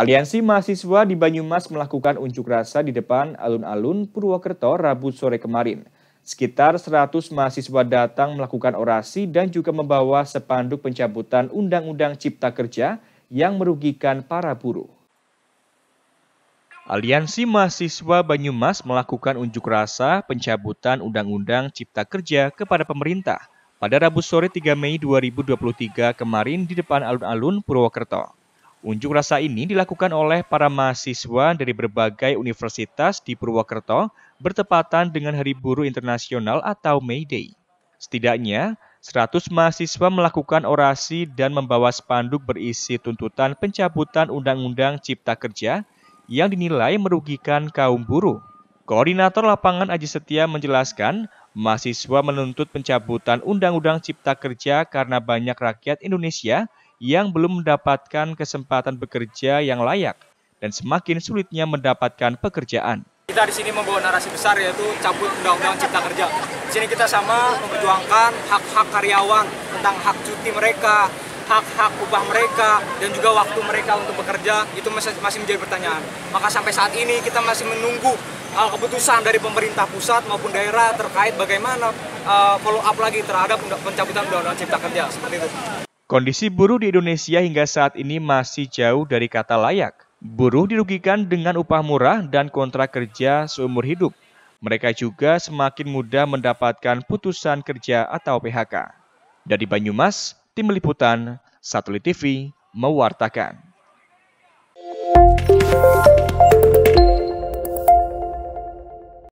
Aliansi Mahasiswa di Banyumas melakukan unjuk rasa di depan alun-alun Purwokerto Rabu sore kemarin. Sekitar 100 mahasiswa datang melakukan orasi dan juga membawa sepanduk pencabutan Undang-Undang Cipta Kerja yang merugikan para buruh. Aliansi Mahasiswa Banyumas melakukan unjuk rasa pencabutan Undang-Undang Cipta Kerja kepada pemerintah pada Rabu sore 3 Mei 2023 kemarin di depan alun-alun Purwokerto. Unjuk rasa ini dilakukan oleh para mahasiswa dari berbagai universitas di Purwokerto bertepatan dengan Hari Buruh Internasional atau May Day. Setidaknya, 100 mahasiswa melakukan orasi dan membawa spanduk berisi tuntutan pencabutan Undang-Undang Cipta Kerja yang dinilai merugikan kaum buruh. Koordinator lapangan Aji Setia menjelaskan, mahasiswa menuntut pencabutan Undang-Undang Cipta Kerja karena banyak rakyat Indonesia yang belum mendapatkan kesempatan bekerja yang layak dan semakin sulitnya mendapatkan pekerjaan. Kita di sini membawa narasi besar yaitu cabut undang-undang cipta kerja. Di sini kita sama memperjuangkan hak-hak karyawan tentang hak cuti mereka, hak-hak upah mereka dan juga waktu mereka untuk bekerja itu masih menjadi pertanyaan. Maka sampai saat ini kita masih menunggu eh, keputusan dari pemerintah pusat maupun daerah terkait bagaimana eh, follow up lagi terhadap pencabutan undang-undang cipta kerja seperti itu. Kondisi buruh di Indonesia hingga saat ini masih jauh dari kata layak. Buruh dirugikan dengan upah murah dan kontrak kerja seumur hidup. Mereka juga semakin mudah mendapatkan putusan kerja atau PHK. Dari Banyumas, Tim Liputan, Satelit TV, mewartakan.